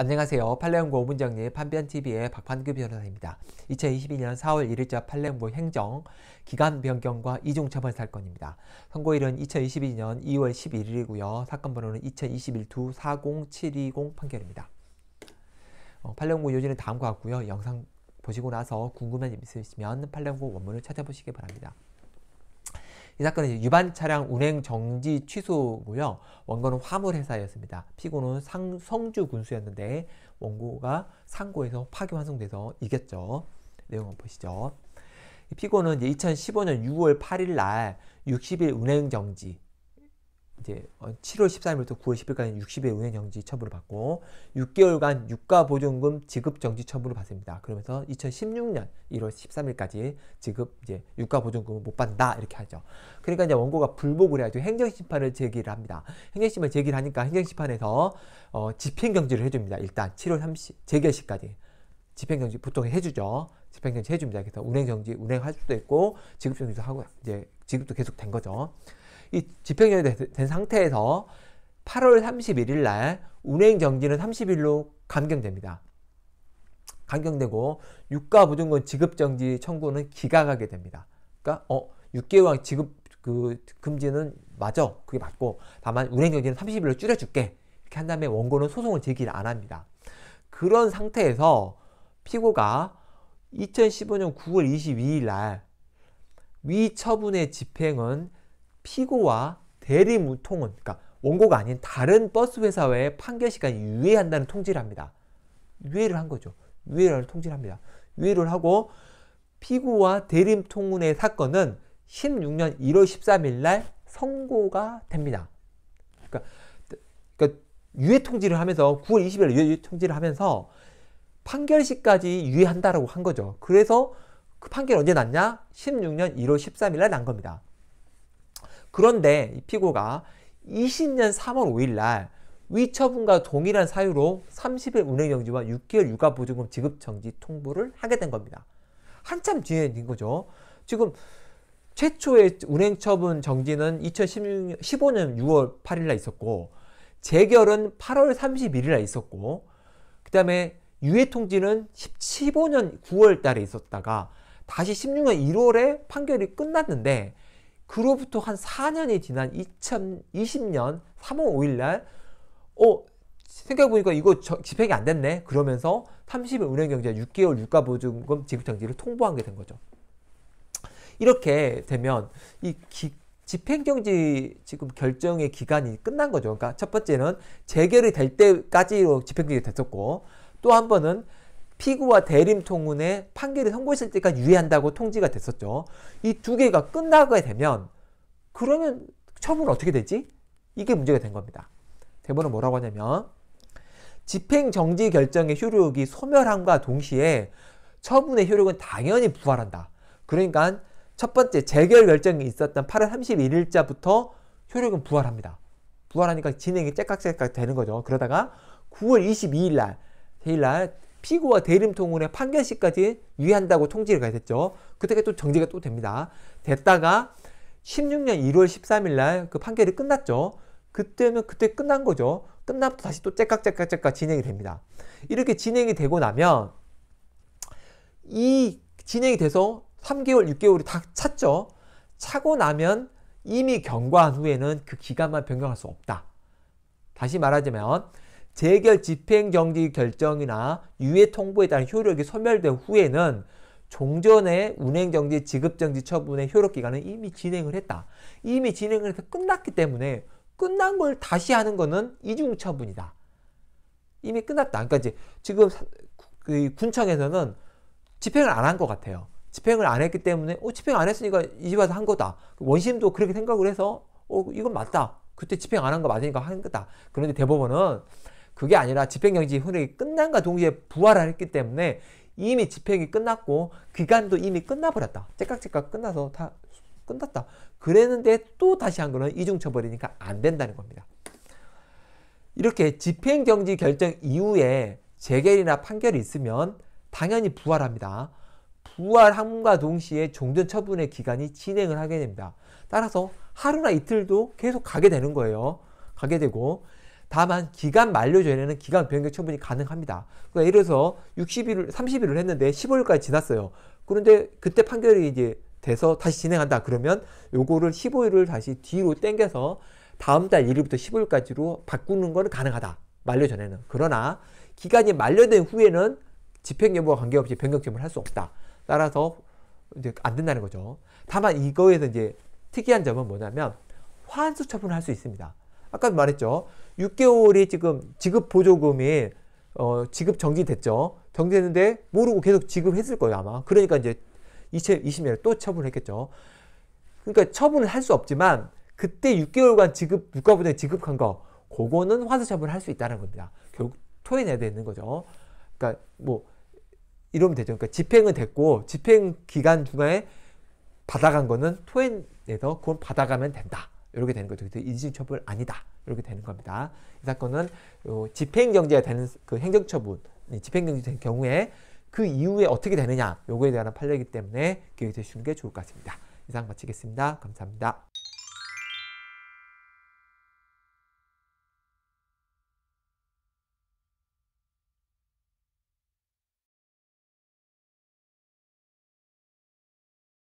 안녕하세요. 팔레연구 문정리 판변TV의 박판규 변호사입니다. 2022년 4월 1일자 팔레연구 행정 기간 변경과 이중처벌 사건입니다. 선고일은 2022년 2월 11일이고요. 사건 번호는 2021-240-720 판결입니다. 어, 팔레연구 요지는 다음과 같고요. 영상 보시고 나서 궁금한 점 있으시면 팔레연구 원문을 찾아보시기 바랍니다. 이 사건은 유반 차량 운행 정지 취소고요. 원고는 화물회사였습니다. 피고는 상, 성주 군수였는데 원고가 상고에서 파기환송돼서 이겼죠. 내용 한번 보시죠. 피고는 이제 2015년 6월 8일 날 60일 운행 정지 이제 7월 어, 13일부터 9월 10일까지 60일 운행 정지 처분을 받고 6개월간 유가 보증금 지급 정지 처분을 받습니다. 그러면서 2016년 1월 13일까지 지급 이제 유가 보증금을 못 받는다 이렇게 하죠. 그러니까 이제 원고가 불복을 해가지고 행정 심판을 제기를 합니다. 행정 심판 을 제기를 하니까 행정 심판에서 어, 집행 정지를 해줍니다. 일단 7월 30 재결식까지 집행 정지 보통 해주죠. 집행 정지 해줍니다. 그래서 운행 정지 운행할 수도 있고 지급 정지도 하고 이제 지급도 계속 된 거죠. 이 집행정지 된 상태에서 8월 31일 날 운행 정지는 30일로 감경됩니다. 감경되고 유가 보증금 지급 정지 청구는 기각하게 됩니다. 그러니까 어 6개월 지급 그 금지는 맞아 그게 맞고 다만 운행 정지는 30일로 줄여줄게 이렇게 한 다음에 원고는 소송을 제기를 안 합니다. 그런 상태에서 피고가 2015년 9월 22일 날 위처분의 집행은 피고와 대리무통은 그러니까 원고가 아닌 다른 버스 회사 외에 판결 시간이 유예한다는 통지를 합니다. 유예를 한 거죠. 유예를 통지를 합니다. 유예를 하고 피고와 대림통운의 사건은 16년 1월 13일 날 선고가 됩니다. 그러니까, 그러니까 유예 통지를 하면서 9월 20일 유예 통지를 하면서 판결 시까지 유예한다라고 한 거죠. 그래서 그 판결 언제 났냐? 16년 1월 13일 날 난 겁니다. 그런데 이 피고가 20년 3월 5일 날 위처분과 동일한 사유로 30일 운행정지와 6개월 육아보증금 지급정지 통보를 하게 된 겁니다. 한참 뒤에 된 거죠. 지금 최초의 운행처분 정지는 2015년 6월 8일 날 있었고 재결은 8월 31일 날 있었고 그 다음에 유해통지는 15년 9월 달에 있었다가 다시 16년 1월에 판결이 끝났는데 그로부터 한 4년이 지난 2020년 3월 5일 날 어, 생각해보니까 이거 저, 집행이 안 됐네. 그러면서 30일 은행경제 6개월 유가보증금 지급정지를 통보한 게 된 거죠. 이렇게 되면 이 기, 집행정지 지금 결정의 기간이 끝난 거죠. 그러니까 첫 번째는 재결이 될 때까지로 집행정지 됐었고 또 한 번은 피고와 대림통운의 판결이 선고했을 때까지 유예한다고 통지가 됐었죠. 이 두 개가 끝나게 되면 그러면 처분은 어떻게 되지? 이게 문제가 된 겁니다. 대법원은 뭐라고 하냐면 집행정지 결정의 효력이 소멸함과 동시에 처분의 효력은 당연히 부활한다. 그러니까 첫 번째 재결 결정이 있었던 8월 31일자부터 효력은 부활합니다. 부활하니까 진행이 째깍째깍 되는 거죠. 그러다가 9월 22일 날, 3일 날 피고와 대림통운의 리 판결시까지 유의한다고 통지를 가했죠. 그때가 또 정지가 또 됩니다. 됐다가 16년 1월 13일 날 그 판결이 끝났죠. 그때면 그때 끝난 거죠. 끝나부터 다시 또 째깍째깍째깍 진행이 됩니다. 이렇게 진행이 되고 나면 이 진행이 돼서 3개월, 6개월이 다 찼죠. 차고 나면 이미 경과한 후에는 그 기간만 변경할 수 없다. 다시 말하자면 재결 집행 정지 결정이나 유예 통보에 따른 효력이 소멸된 후에는 종전의 운행정지, 지급정지 처분의 효력기간은 이미 진행을 했다. 이미 진행을 해서 끝났기 때문에 끝난 걸 다시 하는 거는 이중처분이다. 이미 끝났다. 그러니까 이제 지금 그 군청에서는 집행을 안 한 것 같아요. 집행을 안 했기 때문에 어, 집행 안 했으니까 이집 와서 한 거다. 원심도 그렇게 생각을 해서 어, 이건 맞다. 그때 집행 안 한 거 맞으니까 한 거다. 그런데 대법원은 그게 아니라 집행정지 효력이 끝난과 동시에 부활을 했기 때문에 이미 집행이 끝났고 기간도 이미 끝나버렸다. 째깍째깍 끝나서 다 끝났다. 그랬는데 또 다시 한 거는 이중처벌이니까 안 된다는 겁니다. 이렇게 집행정지 결정 이후에 재결이나 판결이 있으면 당연히 부활합니다. 부활함과 동시에 종전 처분의 기간이 진행을 하게 됩니다. 따라서 하루나 이틀도 계속 가게 되는 거예요. 가게 되고 다만 기간 만료 전에는 기간 변경 처분이 가능합니다. 그러니까 예를 들어서 60일을 30일을 했는데 15일까지 지났어요. 그런데 그때 판결이 이제 돼서 다시 진행한다. 그러면 요거를 15일을 다시 뒤로 땡겨서 다음 달 1일부터 15일까지로 바꾸는 거 가능하다. 만료 전에는. 그러나 기간이 만료된 후에는 집행 여부와 관계없이 변경 처분을 할 수 없다. 따라서 이제 안 된다는 거죠. 다만 이거에서 이제 특이한 점은 뭐냐면 환수 처분을 할 수 있습니다. 아까도 말했죠. 6개월이 지금 지급 보조금이 어, 지급 정지됐죠. 정지됐는데 모르고 계속 지급했을 거예요 아마. 그러니까 이제 2020년에 또 처분했겠죠. 그러니까 처분을 할 수 없지만 그때 6개월간 지급 유가보정에 지급한 거 그거는 화수처분을할 수 있다는 겁니다. 결국 토해내야 되는 거죠. 그러니까 뭐 이러면 되죠. 그러니까 집행은 됐고 집행 기간 중에 간 받아간 거는 토해내서 그걸 받아가면 된다. 이렇게 되는 거죠. 그래서 이중처분 아니다. 이렇게 되는 겁니다. 이 사건은 집행경제가 되는 그 행정처분, 집행정지된 경우에 그 이후에 어떻게 되느냐 요거에 대한 판례이기 때문에 기억해 주시는 게 좋을 것 같습니다. 이상 마치겠습니다. 감사합니다.